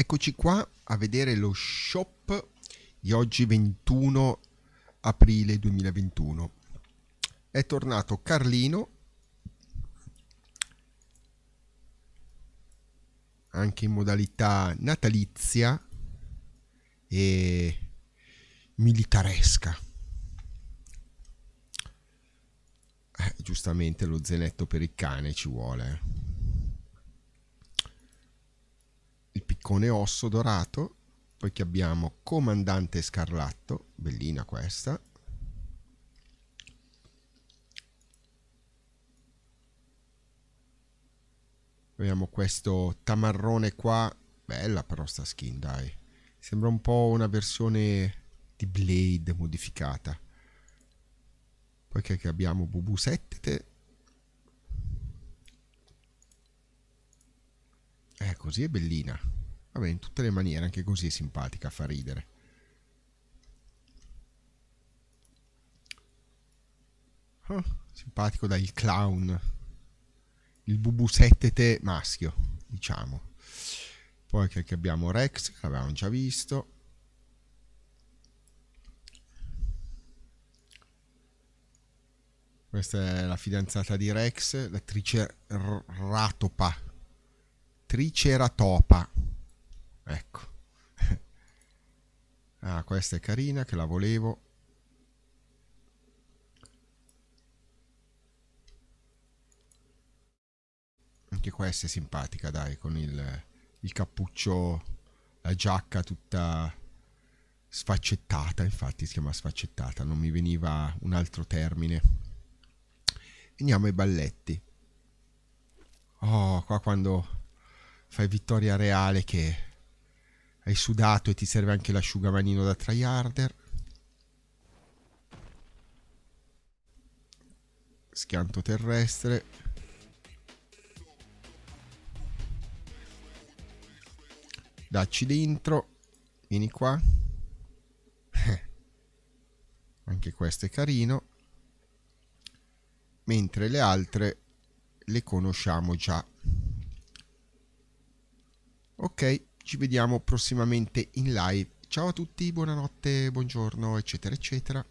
Eccoci qua a vedere lo shop di oggi 21 aprile 2021. È tornato Carlino, anche in modalità natalizia e militaresca. Eh, giustamente lo zenetto per il cane ci vuole. Eh. con Eosso Dorato, poi che abbiamo Comandante Scarlatto, bellina questa. Abbiamo questo tamarrone qua, bella però sta skin dai, sembra un po' una versione di Blade modificata. Poi che abbiamo Bubu 7, Eh, così è bellina. Vabbè, in tutte le maniere, anche così è simpatica, fa ridere. Oh, simpatico dai clown. Il bubusettete maschio, diciamo. Poi che, abbiamo Rex, che l'avevamo già visto. Questa è la fidanzata di Rex, l'attrice Ratopa. triceratopa. Triceratopa ecco ah questa è carina che la volevo anche questa è simpatica dai con il, il cappuccio la giacca tutta sfaccettata infatti si chiama sfaccettata non mi veniva un altro termine andiamo ai balletti oh qua quando fai vittoria reale che hai sudato e ti serve anche l'asciugamanino da tryharder schianto terrestre dacci dentro vieni qua anche questo è carino mentre le altre le conosciamo già ok ci vediamo prossimamente in live. Ciao a tutti, buonanotte, buongiorno, eccetera, eccetera.